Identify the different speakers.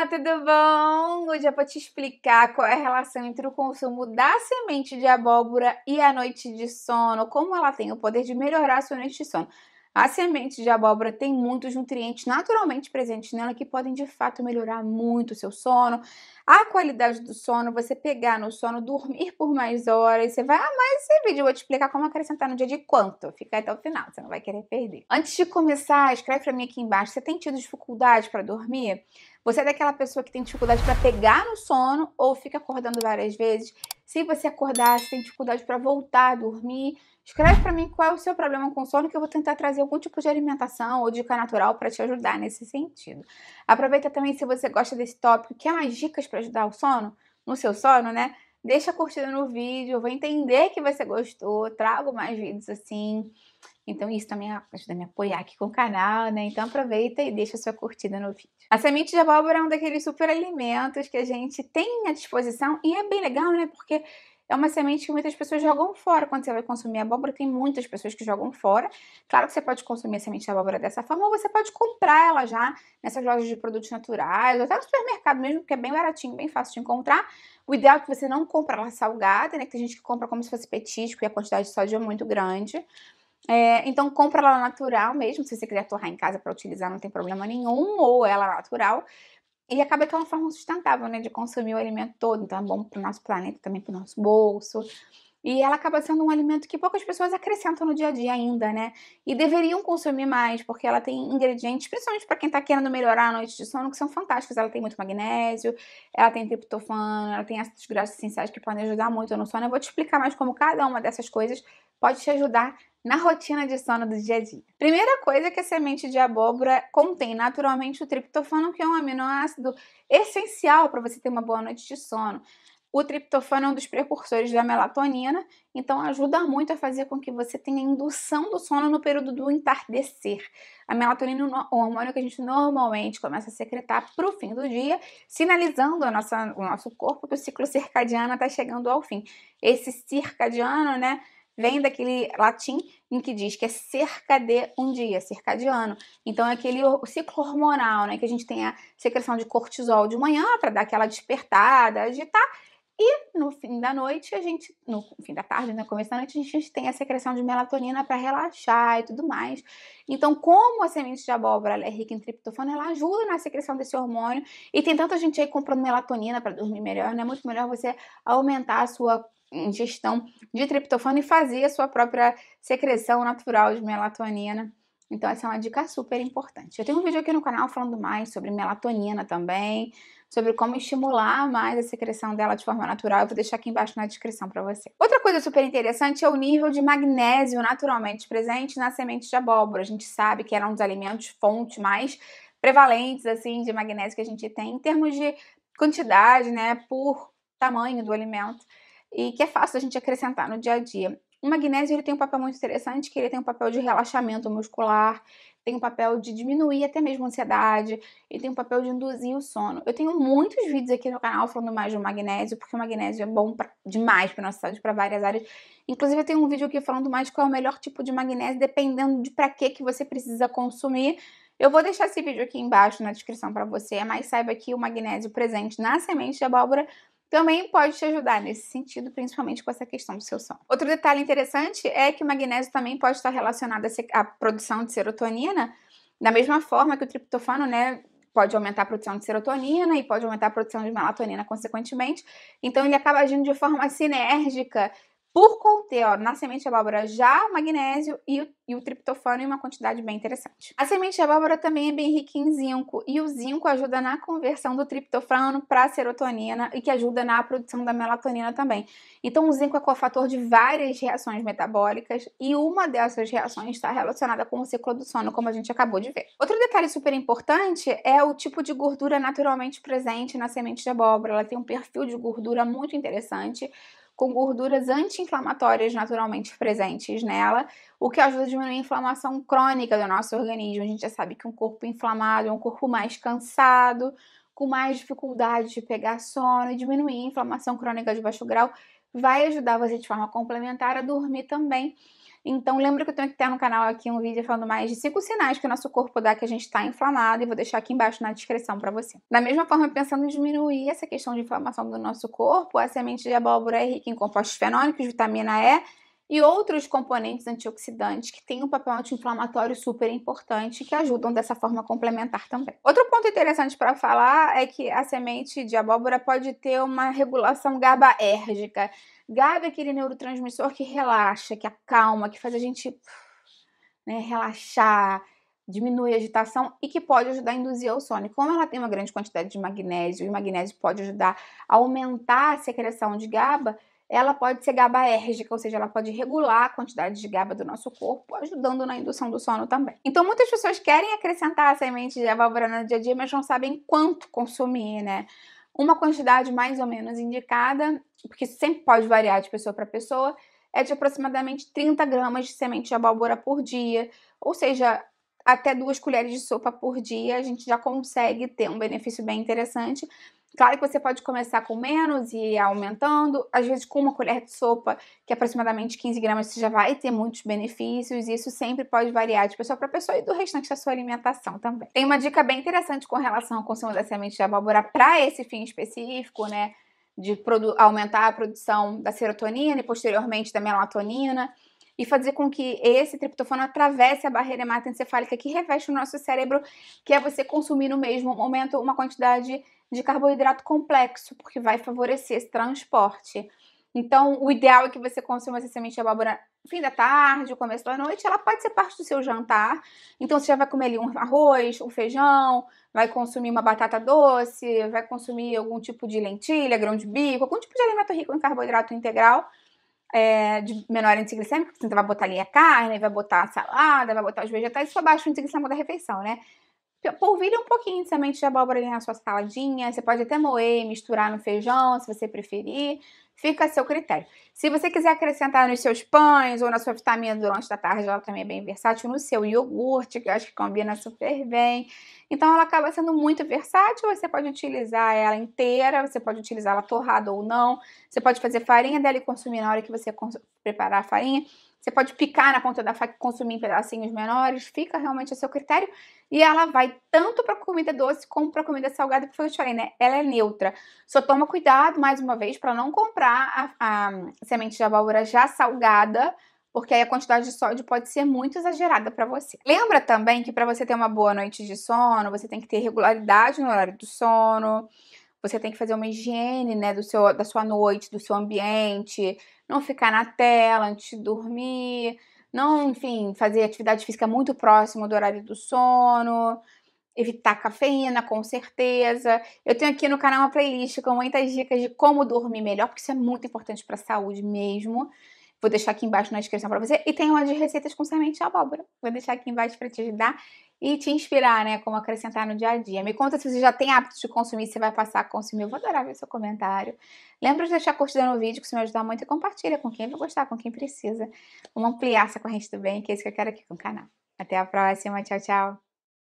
Speaker 1: Olá, tudo bom? Hoje eu vou te explicar qual é a relação entre o consumo da semente de abóbora e a noite de sono, como ela tem o poder de melhorar a sua noite de sono. A semente de abóbora tem muitos nutrientes naturalmente presentes nela que podem de fato melhorar muito o seu sono, a qualidade do sono, você pegar no sono, dormir por mais horas. Você vai amar esse vídeo, eu vou te explicar como acrescentar no dia de quanto. Fica até o final, você não vai querer perder. Antes de começar, escreve para mim aqui embaixo, você tem tido dificuldade para dormir? Você é daquela pessoa que tem dificuldade para pegar no sono ou fica acordando várias vezes? Se você acordar, se tem dificuldade para voltar a dormir, escreve para mim qual é o seu problema com sono que eu vou tentar trazer algum tipo de alimentação ou dica natural para te ajudar nesse sentido. Aproveita também se você gosta desse tópico, quer mais dicas para ajudar o sono, no seu sono, né? Deixa a curtida no vídeo, eu vou entender que você gostou, trago mais vídeos assim. Então isso também ajuda a me apoiar aqui com o canal, né? Então aproveita e deixa sua curtida no vídeo. A semente de abóbora é um daqueles super alimentos que a gente tem à disposição e é bem legal, né? Porque é uma semente que muitas pessoas jogam fora. Quando você vai consumir abóbora, tem muitas pessoas que jogam fora. Claro que você pode consumir a semente de abóbora dessa forma, ou você pode comprar ela já nessas lojas de produtos naturais, ou até no supermercado mesmo, porque é bem baratinho, bem fácil de encontrar. O ideal é que você não compre ela salgada, né? Que tem gente que compra como se fosse petisco e a quantidade de sódio é muito grande. É, então, compra ela natural mesmo. Se você quiser torrar em casa para utilizar, não tem problema nenhum. Ou ela natural. E acaba que é uma forma sustentável, né? De consumir o alimento todo. Então, é bom para o nosso planeta, também para o nosso bolso. E ela acaba sendo um alimento que poucas pessoas acrescentam no dia a dia ainda, né? E deveriam consumir mais, porque ela tem ingredientes, principalmente para quem tá querendo melhorar a noite de sono, que são fantásticos. Ela tem muito magnésio, ela tem triptofano, ela tem ácidos graxos essenciais que podem ajudar muito no sono. Eu vou te explicar mais como cada uma dessas coisas pode te ajudar na rotina de sono do dia a dia. Primeira coisa que a semente de abóbora contém naturalmente o triptofano, que é um aminoácido essencial para você ter uma boa noite de sono. O triptofano é um dos precursores da melatonina, então ajuda muito a fazer com que você tenha indução do sono no período do entardecer. A melatonina é um hormônio que a gente normalmente começa a secretar para o fim do dia, sinalizando a nossa, o nosso corpo que o ciclo circadiano está chegando ao fim. Esse circadiano, né? vem daquele latim em que diz que é cerca de um dia, cerca de ano. Então é aquele ciclo hormonal, né? Que a gente tem a secreção de cortisol de manhã para dar aquela despertada, agitar. E no fim da noite, a gente, no fim da tarde, no né, começo da noite, a gente tem a secreção de melatonina para relaxar e tudo mais. Então, como a semente de abóbora é rica em triptofano, ela ajuda na secreção desse hormônio. E tem tanta gente aí comprando melatonina para dormir melhor, né? Muito melhor você aumentar a sua ingestão de triptofano e fazia sua própria secreção natural de melatonina. Então, essa é uma dica super importante. Eu tenho um vídeo aqui no canal falando mais sobre melatonina também, sobre como estimular mais a secreção dela de forma natural. Eu vou deixar aqui embaixo na descrição para você. Outra coisa super interessante é o nível de magnésio naturalmente presente na semente de abóbora. A gente sabe que era um dos alimentos fonte mais prevalentes assim de magnésio que a gente tem em termos de quantidade, né, por tamanho do alimento e que é fácil a gente acrescentar no dia a dia. O magnésio ele tem um papel muito interessante, que ele tem um papel de relaxamento muscular, tem um papel de diminuir até mesmo a ansiedade, e tem um papel de induzir o sono. Eu tenho muitos vídeos aqui no canal falando mais do magnésio, porque o magnésio é bom pra, demais para nossa saúde, para várias áreas. Inclusive eu tenho um vídeo aqui falando mais qual é o melhor tipo de magnésio, dependendo de para que que você precisa consumir. Eu vou deixar esse vídeo aqui embaixo na descrição para você, mas saiba que o magnésio presente na semente de abóbora também pode te ajudar nesse sentido, principalmente com essa questão do seu sono. Outro detalhe interessante é que o magnésio também pode estar relacionado à produção de serotonina, da mesma forma que o triptofano, né, pode aumentar a produção de serotonina e pode aumentar a produção de melatonina consequentemente. Então ele acaba agindo de forma sinérgica por conter ó, na semente de abóbora já o magnésio e o, e o, triptofano em uma quantidade bem interessante. A semente de abóbora também é bem rica em zinco e o zinco ajuda na conversão do triptofano para serotonina e que ajuda na produção da melatonina também. Então o zinco é cofator de várias reações metabólicas e uma dessas reações está relacionada com o ciclo do sono, como a gente acabou de ver. Outro detalhe super importante é o tipo de gordura naturalmente presente na semente de abóbora. Ela tem um perfil de gordura muito interessante, com gorduras anti-inflamatórias naturalmente presentes nela, o que ajuda a diminuir a inflamação crônica do nosso organismo. A gente já sabe que um corpo inflamado é um corpo mais cansado, com mais dificuldade de pegar sono e diminuir a inflamação crônica de baixo grau vai ajudar você de forma complementar a dormir também então, lembra que eu tenho que ter no canal aqui um vídeo falando mais de cinco sinais que o nosso corpo dá que a gente está inflamado e vou deixar aqui embaixo na descrição para você. Da mesma forma, pensando em diminuir essa questão de inflamação do nosso corpo, a semente de abóbora é rica em compostos fenólicos, vitamina E, e outros componentes antioxidantes que têm um papel anti-inflamatório super importante que ajudam dessa forma complementar também. Outro ponto interessante para falar é que a semente de abóbora pode ter uma regulação GABAérgica. GABA é aquele neurotransmissor que relaxa, que acalma, que faz a gente né, relaxar, diminui a agitação e que pode ajudar a induzir o sono. Como ela tem uma grande quantidade de magnésio, e magnésio pode ajudar a aumentar a secreção de GABA, ela pode ser GABAérgica, ou seja, ela pode regular a quantidade de GABA do nosso corpo, ajudando na indução do sono também. Então, muitas pessoas querem acrescentar a semente de abóbora no dia a dia, mas não sabem quanto consumir, né? Uma quantidade mais ou menos indicada, porque sempre pode variar de pessoa para pessoa, é de aproximadamente 30 gramas de semente de abóbora por dia, ou seja, até duas colheres de sopa por dia, a gente já consegue ter um benefício bem interessante Claro que você pode começar com menos e ir aumentando, às vezes com uma colher de sopa, que é aproximadamente 15 gramas, você já vai ter muitos benefícios, e isso sempre pode variar de pessoa para pessoa e do restante da sua alimentação também. Tem uma dica bem interessante com relação ao consumo da semente de abóbora para esse fim específico, né? De aumentar a produção da serotonina e posteriormente da melatonina e fazer com que esse triptofano atravesse a barreira hematoencefálica que reveste o nosso cérebro, que é você consumir no mesmo momento uma quantidade de carboidrato complexo, porque vai favorecer esse transporte. Então, o ideal é que você consuma essa semente de abóbora no fim da tarde, começo da noite. Ela pode ser parte do seu jantar. Então, você já vai comer ali um arroz, um feijão, vai consumir uma batata doce, vai consumir algum tipo de lentilha, grão de bico, algum tipo de alimento rico em carboidrato integral é, de menor índice glicêmico, você vai botar ali a carne, vai botar a salada, vai botar os vegetais, isso abaixa o índice glicêmico da refeição, né? Polvilhe um pouquinho de semente de abóbora ali na sua saladinha, você pode até moer, misturar no feijão, se você preferir, Fica a seu critério. Se você quiser acrescentar nos seus pães ou na sua vitamina durante a tarde, ela também é bem versátil. No seu iogurte, que eu acho que combina super bem. Então, ela acaba sendo muito versátil. Você pode utilizar ela inteira, você pode utilizar ela torrada ou não. Você pode fazer farinha dela e consumir na hora que você preparar a farinha. Você pode picar na ponta da faca e consumir em pedacinhos menores, fica realmente a seu critério. E ela vai tanto para comida doce como para comida salgada, porque eu te falei, né? Ela é neutra. Só toma cuidado, mais uma vez, para não comprar a, a, semente de abóbora já salgada, porque aí a quantidade de sódio pode ser muito exagerada para você. Lembra também que para você ter uma boa noite de sono, você tem que ter regularidade no horário do sono, você tem que fazer uma higiene, né, do seu, da sua noite, do seu ambiente, não ficar na tela antes de dormir, não, enfim, fazer atividade física muito próximo do horário do sono, evitar cafeína, com certeza. Eu tenho aqui no canal uma playlist com muitas dicas de como dormir melhor, porque isso é muito importante para a saúde mesmo. Vou deixar aqui embaixo na descrição para você. E tem uma de receitas com semente de abóbora. Vou deixar aqui embaixo para te ajudar e te inspirar, né? Como acrescentar no dia a dia. Me conta se você já tem hábito de consumir, se vai passar a consumir. Eu vou adorar ver seu comentário. Lembra de deixar curtida no vídeo, que isso me ajuda muito, e compartilha com quem vai gostar, com quem precisa. Vamos ampliar essa corrente do bem, que é isso que eu quero aqui com o canal. Até a próxima, tchau, tchau.